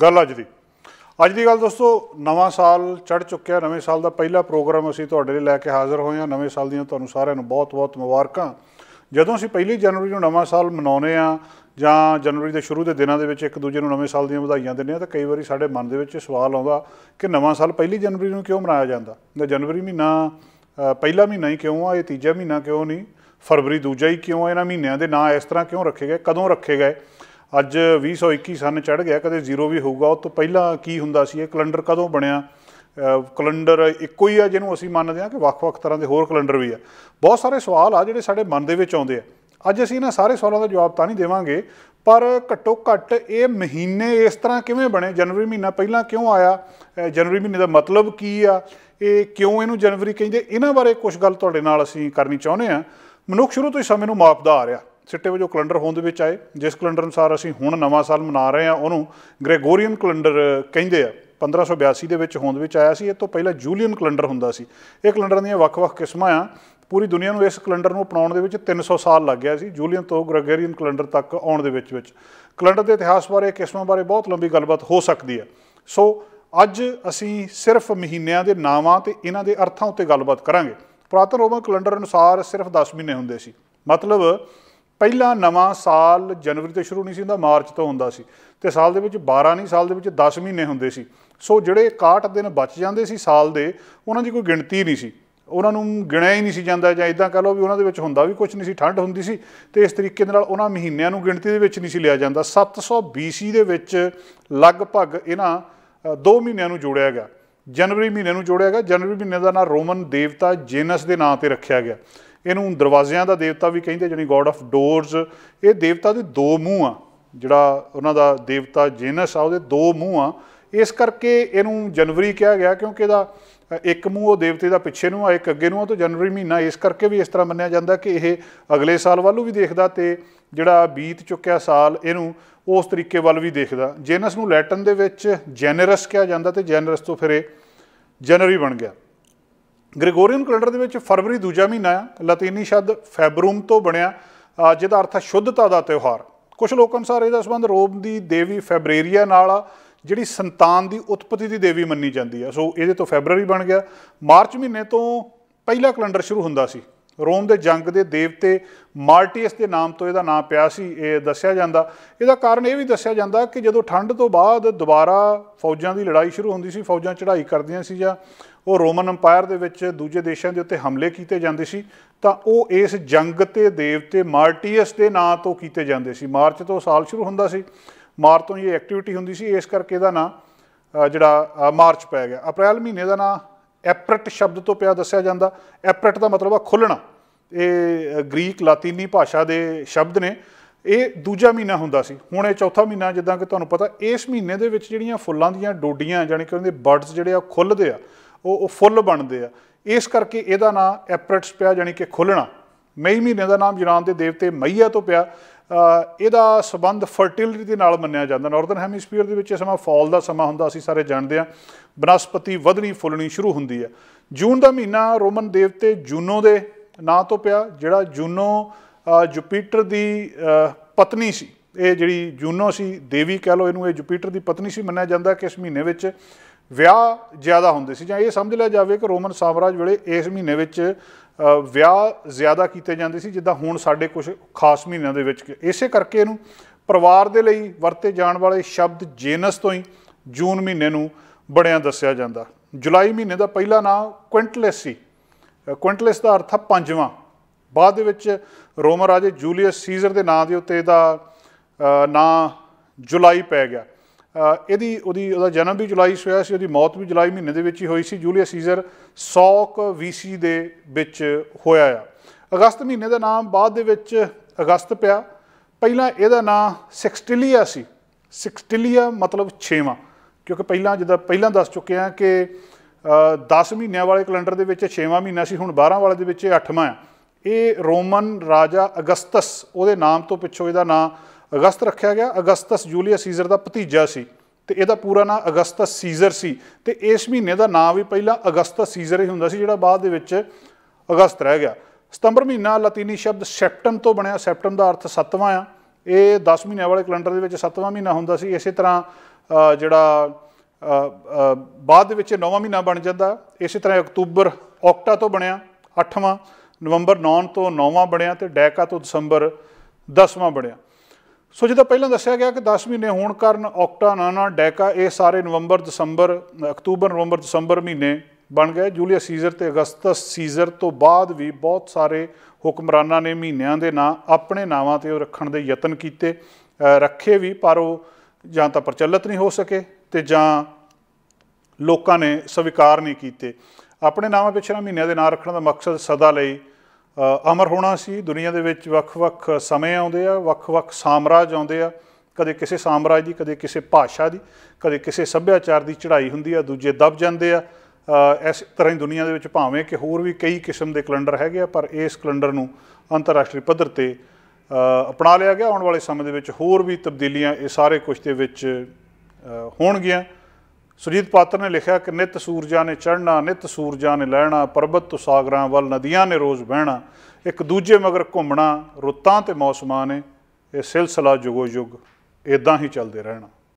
ਗੱਲ ਅੱਜ ਦੀ ਅੱਜ ਦੀ ਗੱਲ ਦੋਸਤੋ ਨਵਾਂ ਸਾਲ ਚੜ ਚੁੱਕਿਆ ਨਵੇਂ ਸਾਲ ਦਾ ਪਹਿਲਾ ਪ੍ਰੋਗਰਾਮ ਅਸੀਂ ਤੁਹਾਡੇ ਲਈ ਲੈ ਕੇ ਹਾਜ਼ਰ ਹੋਏ ਹਾਂ ਨਵੇਂ ਸਾਲ ਦੀਆਂ ਤੁਹਾਨੂੰ ਸਾਰਿਆਂ ਨੂੰ ਬਹੁਤ-ਬਹੁਤ ਮੁਬਾਰਕਾਂ ਜਦੋਂ ਅਸੀਂ ਪਹਿਲੀ ਜਨਵਰੀ ਨੂੰ ਨਵਾਂ ਸਾਲ ਮਨਾਉਨੇ ਆ ਜਾਂ ਜਨਵਰੀ ਦੇ ਸ਼ੁਰੂ ਦੇ ਦਿਨਾਂ ਦੇ ਵਿੱਚ ਇੱਕ ਦੂਜੇ ਨੂੰ ਨਵੇਂ ਸਾਲ ਦੀਆਂ ਵਧਾਈਆਂ ਦਿੰਦੇ ਆ ਤਾਂ ਕਈ ਵਾਰੀ ਸਾਡੇ ਮਨ ਦੇ ਵਿੱਚ ਸਵਾਲ ਆਉਂਦਾ ਕਿ ਨਵਾਂ ਸਾਲ ਪਹਿਲੀ ਜਨਵਰੀ ਨੂੰ ਕਿਉਂ ਮਨਾਇਆ ਜਾਂਦਾ ਜਾਂ ਜਨਵਰੀ ਮਹੀਨਾ ਪਹਿਲਾ ਮਹੀਨਾ ਹੀ ਕਿਉਂ ਆ ਇਹ ਤੀਜਾ ਮਹੀਨਾ ਕਿਉਂ ਨਹੀਂ ਫਰਵਰੀ ਦੂਜਾ ਹੀ ਕਿਉਂ ਆ ਇਹਨਾਂ ਮਹੀਨਿਆਂ ਦੇ ਨਾਂ ਇਸ ਤਰ੍ਹਾਂ ਕਿਉਂ ਰੱਖੇ ਗਏ ਕਦੋਂ ਰੱਖੇ ਗਏ ਅੱਜ 2021 ਸਨ ਚੜ ਗਿਆ ਕਦੇ ਜ਼ੀਰੋ ਵੀ ਹੋਊਗਾ ਉਹ ਤੋਂ ਪਹਿਲਾਂ ਕੀ ਹੁੰਦਾ ਸੀ ਇਹ ਕੈਲੰਡਰ ਕਦੋਂ ਬਣਿਆ ਕੈਲੰਡਰ ਇੱਕੋ ਹੀ ਆ ਜਿਹਨੂੰ ਅਸੀਂ ਮੰਨਦੇ ਆ ਕਿ ਵੱਖ-ਵੱਖ ਤਰ੍ਹਾਂ ਦੇ ਹੋਰ ਕੈਲੰਡਰ ਵੀ ਆ ਬਹੁਤ ਸਾਰੇ ਸਵਾਲ ਆ ਜਿਹੜੇ ਸਾਡੇ ਮਨ ਦੇ ਵਿੱਚ ਆਉਂਦੇ ਆ ਅੱਜ ਅਸੀਂ ਇਹਨਾਂ ਸਾਰੇ ਸਵਾਲਾਂ ਦਾ ਜਵਾਬ ਤਾਂ ਨਹੀਂ ਦੇਵਾਂਗੇ ਪਰ ਘੱਟੋ ਘੱਟ ਇਹ ਮਹੀਨੇ ਇਸ ਤਰ੍ਹਾਂ ਕਿਵੇਂ ਬਣੇ ਜਨਵਰੀ ਮਹੀਨਾ ਪਹਿਲਾਂ ਕਿਉਂ ਆਇਆ ਜਨਵਰੀ ਮਹੀਨੇ ਦਾ ਮਤਲਬ ਕੀ ਆ ਇਹ ਕਿਉਂ ਇਹਨੂੰ ਜਨਵਰੀ ਕਹਿੰਦੇ ਇਹਨਾਂ ਬਾਰੇ ਕੁਝ ਗੱਲ ਤੁਹਾਡੇ ਨਾਲ ਅਸੀਂ ਕਰਨੀ ਚਾਹੁੰਦੇ ਆ ਮਨੁੱਖ ਸ਼ੁਰੂ ਤੋਂ ਹੀ ਸਮੇਂ ਨੂੰ ਮਾਪਦਾ ਆ ਰਿਹਾ ਸਿੱਟੇ ਵਜੋਂ ਕੈਲੰਡਰ ਹੋਂਦ ਦੇ ਵਿੱਚ ਆਏ ਜਿਸ ਕੈਲੰਡਰ ਅਨੁਸਾਰ ਅਸੀਂ ਹੁਣ ਨਵਾਂ ਸਾਲ ਮਨਾ ਰਹੇ ਹਾਂ ਉਹਨੂੰ ਗ੍ਰੈਗੋਰੀਅਨ ਕੈਲੰਡਰ ਕਹਿੰਦੇ ਆ 1582 ਦੇ ਵਿੱਚ ਹੋਂਦ ਵਿੱਚ ਆਇਆ ਸੀ ਇਹ ਤੋਂ ਪਹਿਲਾਂ ਜੂਲੀਅਨ ਕੈਲੰਡਰ ਹੁੰਦਾ ਸੀ ਇਹ ਕੈਲੰਡਰਾਂ ਦੀਆਂ ਵੱਖ-ਵੱਖ ਕਿਸਮਾਂ ਆ ਪੂਰੀ ਦੁਨੀਆ ਨੂੰ ਇਸ ਕੈਲੰਡਰ ਨੂੰ ਅਪਣਾਉਣ ਦੇ ਵਿੱਚ 300 ਸਾਲ ਲੱਗ ਗਿਆ ਸੀ ਜੂਲੀਅਨ ਤੋਂ ਗ੍ਰੈਗੋਰੀਅਨ ਕੈਲੰਡਰ ਤੱਕ ਆਉਣ ਦੇ ਵਿੱਚ ਵਿੱਚ ਕੈਲੰਡਰ ਦੇ ਇਤਿਹਾਸ ਬਾਰੇ ਕਿਸਮਾਂ ਬਾਰੇ ਬਹੁਤ ਲੰਬੀ ਗੱਲਬਾਤ ਹੋ ਸਕਦੀ ਹੈ ਸੋ ਅੱਜ ਅਸੀਂ ਸਿਰਫ ਮਹੀਨਿਆਂ ਦੇ ਨਾਵਾਂ ਤੇ ਇਹਨਾਂ ਦੇ ਅਰਥਾਂ ਉੱਤੇ ਗੱਲਬਾਤ ਕਰਾਂਗੇ ਪ੍ਰਾਤਨ ਰੋਮਨ ਕੈਲੰਡਰ ਅਨੁਸਾਰ ਸਿਰਫ 10 ਮਹੀਨੇ ਹੁੰਦੇ ਸੀ ਮਤਲਬ ਪਹਿਲਾ ਨਵਾਂ ਸਾਲ ਜਨਵਰੀ ਤੋਂ ਸ਼ੁਰੂ ਨਹੀਂ ਸੀ ਹੁੰਦਾ ਮਾਰਚ ਤੋਂ ਹੁੰਦਾ ਸੀ ਤੇ ਸਾਲ ਦੇ ਵਿੱਚ 12 ਨਹੀਂ ਸਾਲ ਦੇ ਵਿੱਚ 10 ਮਹੀਨੇ ਹੁੰਦੇ ਸੀ ਸੋ ਜਿਹੜੇ 61 ਦਿਨ ਬਚ ਜਾਂਦੇ ਸੀ ਸਾਲ ਦੇ ਉਹਨਾਂ ਦੀ ਕੋਈ ਗਿਣਤੀ ਨਹੀਂ ਸੀ ਉਹਨਾਂ ਨੂੰ ਗਿਣਿਆ ਹੀ ਨਹੀਂ ਸੀ ਜਾਂਦਾ ਜਾਂ ਇਦਾਂ ਕਹ ਲਓ ਵੀ ਉਹਨਾਂ ਦੇ ਵਿੱਚ ਹੁੰਦਾ ਵੀ ਕੁਝ ਨਹੀਂ ਸੀ ਠੰਡ ਹੁੰਦੀ ਸੀ ਤੇ ਇਸ ਤਰੀਕੇ ਦੇ ਨਾਲ ਉਹਨਾਂ ਮਹੀਨਿਆਂ ਨੂੰ ਗਿਣਤੀ ਦੇ ਵਿੱਚ ਨਹੀਂ ਸੀ ਲਿਆ ਜਾਂਦਾ 700 BC ਦੇ ਵਿੱਚ ਲਗਭਗ ਇਹਨਾਂ ਦੋ ਮਹੀਨਿਆਂ ਨੂੰ ਜੋੜਿਆ ਗਿਆ ਜਨਵਰੀ ਮਹੀਨੇ ਨੂੰ ਜੋੜਿਆ ਗਿਆ ਜਨਵਰੀ ਮਹੀਨੇ ਦਾ ਨਾਮ ਰੋਮਨ ਦੇਵਤਾ ਜੇਨਸ ਦੇ ਨਾਂ ਤੇ ਰੱਖਿਆ ਗਿਆ ਇਹਨੂੰ ਦਰਵਾਜ਼ਿਆਂ ਦਾ ਦੇਵਤਾ ਵੀ ਕਹਿੰਦੇ ਜਾਨੀ ਗੋਡ ਆਫ ਡੋਰਸ ਇਹ ਦੇਵਤਾ ਦੇ ਦੋ ਮੂੰਹ ਆ ਜਿਹੜਾ ਉਹਨਾਂ ਦਾ ਦੇਵਤਾ ਜੇਨਸ ਆ ਉਹਦੇ ਦੋ ਮੂੰਹ ਆ ਇਸ ਕਰਕੇ ਇਹਨੂੰ ਜਨਵਰੀ ਕਿਹਾ ਗਿਆ ਕਿਉਂਕਿ ਇਹਦਾ ਇੱਕ ਮੂੰਹ ਉਹ ਦੇਵਤੇ ਦਾ ਪਿੱਛੇ ਨੂੰ ਆ ਇੱਕ ਅੱਗੇ ਨੂੰ ਆ ਤਾਂ ਜਨਵਰੀ ਮਹੀਨਾ ਇਸ ਕਰਕੇ ਵੀ ਇਸ ਤਰ੍ਹਾਂ ਮੰਨਿਆ ਜਾਂਦਾ ਕਿ ਇਹ ਅਗਲੇ ਸਾਲ ਵੱਲੋਂ ਵੀ ਦੇਖਦਾ ਤੇ ਜਿਹੜਾ ਬੀਤ ਚੁੱਕਿਆ ਸਾਲ ਇਹਨੂੰ ਉਸ ਤਰੀਕੇ ਵੱਲ ਵੀ ਦੇਖਦਾ ਜੇਨਸ ਨੂੰ ਲੈਟਨ ਦੇ ਵਿੱਚ ਜੈਨਰਸ ਕਿਹਾ ਜਾਂਦਾ ਤੇ ਜੈਨਰਸ ਤੋਂ ਫਿਰ ਇਹ ਜਨਵਰੀ ਬਣ ਗਿਆ ਗ੍ਰੈਗੋਰੀਅਨ ਕੈਲੰਡਰ ਦੇ ਵਿੱਚ ਫਰਵਰੀ ਦੂਜਾ ਮਹੀਨਾ ਆ ਲਾਤੀਨੀ ਸ਼ਬਦ ਫੈਬਰੂਮ ਤੋਂ ਬਣਿਆ ਜਿਹਦਾ ਅਰਥ ਹੈ ਸ਼ੁੱਧਤਾ ਦਾ ਤਿਉਹਾਰ ਕੁਝ ਲੋਕ ਅਨੁਸਾਰ ਇਹਦਾ ਸਬੰਧ ਰੋਮ ਦੀ ਦੇਵੀ ਫੈਬਰੇਰੀਆ ਨਾਲ ਆ ਜਿਹੜੀ ਸੰਤਾਨ ਦੀ ਉਤਪਤੀ ਦੀ ਦੇਵੀ ਮੰਨੀ ਜਾਂਦੀ ਆ ਸੋ ਇਹਦੇ ਤੋਂ ਫੈਬਰੂਰੀ ਬਣ ਗਿਆ ਮਾਰਚ ਮਹੀਨੇ ਤੋਂ ਪਹਿਲਾ ਕੈਲੰਡਰ ਸ਼ੁਰੂ ਹੁੰਦਾ ਸੀ ਰੋਮ ਦੇ ਜੰਗ ਦੇ ਦੇਵਤੇ ਮਾਰਟੀਅਸ ਦੇ ਨਾਮ ਤੋਂ ਇਹਦਾ ਨਾਮ ਪਿਆ ਸੀ ਇਹ ਦੱਸਿਆ ਜਾਂਦਾ ਇਹਦਾ ਕਾਰਨ ਇਹ ਵੀ ਦੱਸਿਆ ਜਾਂਦਾ ਕਿ ਜਦੋਂ ਠੰਡ ਤੋਂ ਬਾਅਦ ਦੁਬਾਰਾ ਫੌਜਾਂ ਦੀ ਲੜਾਈ ਸ਼ੁਰੂ ਹੁੰਦੀ ਸੀ ਫੌਜਾਂ ਚੜ੍ਹਾਈ ਕਰਦੀਆਂ ਸੀ ਜਾਂ ਉਹ ਰੋਮਨ ਅੰਪਾਇਰ ਦੇ ਵਿੱਚ ਦੂਜੇ ਦੇਸ਼ਾਂ ਦੇ ਉੱਤੇ ਹਮਲੇ ਕੀਤੇ ਜਾਂਦੇ ਸੀ ਤਾਂ ਉਹ ਇਸ ਜੰਗ ਤੇ ਦੇਵਤੇ ਮਾਰਟੀਅਸ ਦੇ ਨਾਂ ਤੋਂ ਕੀਤੇ ਜਾਂਦੇ ਸੀ ਮਾਰਚ ਤੋਂ ਸਾਲ ਸ਼ੁਰੂ ਹੁੰਦਾ ਸੀ ਮਾਰਚ ਤੋਂ ਇਹ ਐਕਟੀਵਿਟੀ ਹੁੰਦੀ ਸੀ ਇਸ ਕਰਕੇ ਇਹਦਾ ਨਾਂ ਜਿਹੜਾ ਮਾਰਚ ਪੈ ਗਿਆ ਅਪ੍ਰੈਲ ਮਹੀਨੇ ਦਾ ਨਾਂ ਐਪਰਟ ਸ਼ਬਦ ਤੋਂ ਪਿਆ ਦੱਸਿਆ ਜਾਂਦਾ ਐਪਰਟ ਦਾ ਮਤਲਬ ਆ ਖੁੱਲਣਾ ਇਹ ਗ੍ਰੀਕ ਲਾਤੀਨੀ ਭਾਸ਼ਾ ਦੇ ਸ਼ਬਦ ਨੇ ਇਹ ਦੂਜਾ ਮਹੀਨਾ ਹੁੰਦਾ ਸੀ ਹੁਣ ਇਹ ਚੌਥਾ ਮਹੀਨਾ ਜਿੱਦਾਂ ਕਿ ਤੁਹਾਨੂੰ ਪਤਾ ਇਸ ਮਹੀਨੇ ਦੇ ਵਿੱਚ ਜਿਹੜੀਆਂ ਫੁੱਲਾਂ ਦੀਆਂ ਡੋਡੀਆਂ ਜਾਨੀ ਕਿ ਉਹਦੇ ਬਰਡਸ ਜਿਹੜੇ ਆ ਖੁੱਲਦੇ ਆ ਉਹ ਉਹ ਫੁੱਲ ਬਣਦੇ ਆ ਇਸ ਕਰਕੇ ਇਹਦਾ ਨਾਮ ਐਪਰਟਸ ਪਿਆ ਜਾਨੀ ਕਿ ਖੁੱਲਣਾ ਮਈ ਮਹੀਨੇ ਦਾ ਨਾਮ ਜਨਾਨ ਦੇ ਦੇਵਤੇ ਮਈਆ ਤੋਂ ਪਿਆ ਇਹਦਾ ਸਬੰਧ ਫਰਟੀਲਿਟੀ ਦੇ ਨਾਲ ਮੰਨਿਆ ਜਾਂਦਾ ਨਾਰਦਰਨ ਹੈਮਿਸਫੀਅਰ ਦੇ ਵਿੱਚ ਇਹ ਸਮਾਂ ਫਾਲ ਦਾ ਸਮਾਂ ਹੁੰਦਾ ਅਸੀਂ ਸਾਰੇ ਜਾਣਦੇ ਹਾਂ ਬਨਸਪਤੀ ਵਧਣੀ ਫੁੱਲਣੀ ਸ਼ੁਰੂ ਹੁੰਦੀ ਹੈ ਜੂਨ ਦਾ ਮਹੀਨਾ ਰੋਮਨ ਦੇਵਤੇ ਜੂਨੋ ਦੇ ਨਾਂ ਤੋਂ ਪਿਆ ਜਿਹੜਾ ਜੂਨੋ ਜੁਪੀਟਰ ਦੀ ਪਤਨੀ ਸੀ ਇਹ ਜਿਹੜੀ ਜੂਨੋ ਸੀ ਦੇਵੀ ਕਹ ਲੋ ਇਹਨੂੰ ਇਹ ਜੁਪੀਟਰ ਦੀ ਪਤਨੀ ਸੀ ਮੰਨਿਆ ਜਾਂਦਾ ਕਿ ਇਸ ਮਹੀਨੇ ਵਿੱਚ ਵਿਆਹ ਜ਼ਿਆਦਾ ਹੁੰਦੇ ਸੀ ਜਾਂ ਇਹ ਸਮਝ ਲਿਆ ਜਾਵੇ ਕਿ ਰੋਮਨ ਸਾਮਰਾਜ ਵੇਲੇ ਇਸ ਮਹੀਨੇ ਵਿੱਚ ਵਿਆਹ ਜ਼ਿਆਦਾ ਕੀਤੇ ਜਾਂਦੇ ਸੀ ਜਿੱਦਾਂ ਹੁਣ ਸਾਡੇ ਕੁਝ ਖਾਸ ਮਹੀਨਿਆਂ ਦੇ ਵਿੱਚ ਇਸੇ ਕਰਕੇ ਇਹਨੂੰ ਪਰਿਵਾਰ ਦੇ ਲਈ ਵਰਤੇ ਜਾਣ ਵਾਲੇ ਸ਼ਬਦ ਜੇਨਸ ਤੋਂ ਹੀ ਜੂਨ ਮਹੀਨੇ ਨੂੰ ਬੜਿਆਂ ਦੱਸਿਆ ਜਾਂਦਾ ਜੁਲਾਈ ਮਹੀਨੇ ਦਾ ਪਹਿਲਾ ਨਾਮ ਕੁਇੰਟਲਸ ਸੀ ਕੁਇੰਟਲਸ ਦਾ ਅਰਥ ਆ ਪੰਜਵਾਂ ਬਾਅਦ ਦੇ ਵਿੱਚ ਰੋਮਨ ਰਾਜੇ ਜੂਲੀਅਸ ਸੀਜ਼ਰ ਦੇ ਨਾਂ ਦੇ ਉੱਤੇ ਇਹਦਾ ਨਾਂ ਜੁਲਾਈ ਪੈ ਗਿਆ ਇਹਦੀ ਉਹਦੀ ਉਹਦਾ ਜਨਮ ਵੀ ਜੁਲਾਈ ਸੋਇਆ ਸੀ ਉਹਦੀ ਮੌਤ ਵੀ ਜੁਲਾਈ ਮਹੀਨੇ ਦੇ ਵਿੱਚ ਹੀ ਹੋਈ ਸੀ ਜੂਲੀਅਸ ਸੀਜ਼ਰ 100 ਕ ਵੀਸੀ ਦੇ ਵਿੱਚ ਹੋਇਆ ਆ ਅਗਸਤ ਮਹੀਨੇ ਦਾ ਨਾਮ ਬਾਅਦ ਦੇ ਵਿੱਚ ਅਗਸਤ ਪਿਆ ਪਹਿਲਾਂ ਇਹਦਾ ਨਾਮ ਸਿਕਸਟਿਲੀਆ ਸੀ ਸਿਕਸਟਿਲੀਆ ਮਤਲਬ 6ਵਾਂ ਕਿਉਂਕਿ ਪਹਿਲਾਂ ਜਿੱਦਾਂ ਪਹਿਲਾਂ ਦੱਸ ਚੁੱਕੇ ਆ ਕਿ 10 ਮਹੀਨਿਆਂ ਵਾਲੇ ਕੈਲੰਡਰ ਦੇ ਵਿੱਚ 6ਵਾਂ ਮਹੀਨਾ ਸੀ ਹੁਣ 12 ਵਾਲੇ ਦੇ ਵਿੱਚ 8ਵਾਂ ਆ ਇਹ ਰੋਮਨ ਰਾਜਾ ਅਗਸਤਸ ਉਹਦੇ ਨਾਮ ਤੋਂ ਪਿੱਛੋਂ ਇਹਦਾ ਨਾਮ ਅਗਸਤ ਰੱਖਿਆ ਗਿਆ ਅਗਸਤਸ ਜੂਲੀਅਸ ਸੀਜ਼ਰ ਦਾ ਭਤੀਜਾ ਸੀ ਤੇ ਇਹਦਾ ਪੂਰਾ ਨਾਮ ਅਗਸਤਸ ਸੀਜ਼ਰ ਸੀ ਤੇ ਇਸ ਮਹੀਨੇ ਦਾ ਨਾਮ ਵੀ ਪਹਿਲਾਂ ਅਗਸਤਸ ਸੀਜ਼ਰ ਹੀ ਹੁੰਦਾ ਸੀ ਜਿਹੜਾ ਬਾਅਦ ਦੇ ਵਿੱਚ ਅਗਸਤ ਰਹਿ ਗਿਆ ਸਤੰਬਰ ਮਹੀਨਾ ਲਾਤੀਨੀ ਸ਼ਬਦ ਸੈਪਟਮ ਤੋਂ ਬਣਿਆ ਸੈਪਟਮ ਦਾ ਅਰਥ ਸੱਤਵਾਂ ਆ ਇਹ 10 ਮਹੀਨਿਆਂ ਵਾਲੇ ਕੈਲੰਡਰ ਦੇ ਵਿੱਚ ਸੱਤਵਾਂ ਮਹੀਨਾ ਹੁੰਦਾ ਸੀ ਇਸੇ ਤਰ੍ਹਾਂ ਜਿਹੜਾ ਬਾਅਦ ਦੇ ਵਿੱਚ ਨੌਵਾਂ ਮਹੀਨਾ ਬਣ ਜਾਂਦਾ ਇਸੇ ਤਰ੍ਹਾਂ ਅਕਤੂਬਰ ਔਕਟਾ ਤੋਂ ਬਣਿਆ 8ਵਾਂ ਨਵੰਬਰ 9 ਤੋਂ 9ਵਾਂ ਬਣਿਆ ਤੇ ਡੈਕਾ ਤੋਂ ਦਸੰਬਰ 10ਵਾਂ ਬਣਿਆ ਸੋ ਜਿਹਦਾ ਪਹਿਲਾਂ ਦੱਸਿਆ ਗਿਆ ਕਿ 10 ਮਹੀਨੇ ਹੋਣ ਕਾਰਨ ਆਕਟਾ ਨਾਨਾ ਡੈਕਾ ਇਹ ਸਾਰੇ ਨਵੰਬਰ ਦਸੰਬਰ ਅਕਤੂਬਰ ਨਵੰਬਰ ਦਸੰਬਰ ਮਹੀਨੇ ਬਣ ਗਏ ਜੂਲੀਅਸ ਸੀਜ਼ਰ ਤੇ ਅਗਸਤਸ ਸੀਜ਼ਰ ਤੋਂ ਬਾਅਦ ਵੀ ਬਹੁਤ ਸਾਰੇ ਹੁਕਮਰਾਨਾਂ ਨੇ ਮਹੀਨਿਆਂ ਦੇ ਨਾਂ ਆਪਣੇ ਨਾਵਾਂ ਤੇ ਉਹ ਰੱਖਣ ਦੇ ਯਤਨ ਕੀਤੇ ਰੱਖੇ ਵੀ ਪਰ ਉਹ ਜਾਂ ਤਾਂ ਪ੍ਰਚਲਿਤ ਨਹੀਂ ਹੋ ਸਕੇ ਤੇ ਜਾਂ ਲੋਕਾਂ ਨੇ ਸਵੀਕਾਰ ਨਹੀਂ ਕੀਤੇ ਆਪਣੇ ਨਾਵਾਂ ਪਿਛਲੇ ਮਹੀਨਿਆਂ ਦੇ ਨਾਂ ਰੱਖਣ ਦਾ ਮਕਸਦ ਸਦਾ ਲਈ ਅਮਰ ਹੋਣਾ ਸੀ ਦੁਨੀਆ ਦੇ ਵਿੱਚ ਵੱਖ-ਵੱਖ ਸਮੇਂ ਆਉਂਦੇ ਆ ਵੱਖ-ਵੱਖ ਸਾਮਰਾਜ ਆਉਂਦੇ ਆ ਕਦੇ ਕਿਸੇ ਸਾਮਰਾਜ ਦੀ ਕਦੇ ਕਿਸੇ ਭਾਸ਼ਾ ਦੀ ਕਦੇ ਕਿਸੇ ਸੱਭਿਆਚਾਰ ਦੀ ਚੜ੍ਹਾਈ ਹੁੰਦੀ ਆ ਦੂਜੇ ਦਬ ਜਾਂਦੇ ਆ ਇਸ ਤਰ੍ਹਾਂ ਹੀ ਦੁਨੀਆ ਦੇ ਵਿੱਚ ਭਾਵੇਂ ਕਿ ਹੋਰ ਵੀ ਕਈ ਕਿਸਮ ਦੇ ਕੈਲੰਡਰ ਹੈਗੇ ਆ ਪਰ ਇਸ ਕੈਲੰਡਰ ਨੂੰ ਅੰਤਰਰਾਸ਼ਟਰੀ ਪੱਧਰ ਤੇ ਅਪਣਾ ਲਿਆ ਗਿਆ ਆਉਣ ਵਾਲੇ ਸਮੇਂ ਦੇ ਵਿੱਚ ਹੋਰ ਵੀ ਤਬਦੀਲੀਆਂ ਇਹ ਸਾਰੇ ਕੁਝ ਦੇ ਵਿੱਚ ਹੋਣਗੀਆਂ ਸੁਜੀਤ ਪਾਤਰ ਨੇ ਲਿਖਿਆ ਕਿ ਨਿਤ ਸੂਰਜਾਂ ਨੇ ਚੜ੍ਹਨਾ ਨਿਤ ਸੂਰਜਾਂ ਨੇ ਲੈਣਾ ਪਰਬਤ ਤੋਂ ਸਾਗਰਾਂ ਵੱਲ ਨਦੀਆਂ ਨੇ ਰੋਜ਼ ਵਹਿਣਾ ਇੱਕ ਦੂਜੇ ਮਗਰ ਘੁੰਮਣਾ ਰੁੱਤਾਂ ਤੇ ਮੌਸਮਾਂ ਨੇ ਇਹ ਸਿਲਸਿਲਾ ਜੁਗੋ ਜੁਗ ਇਦਾਂ ਹੀ ਚੱਲਦੇ ਰਹਿਣਾ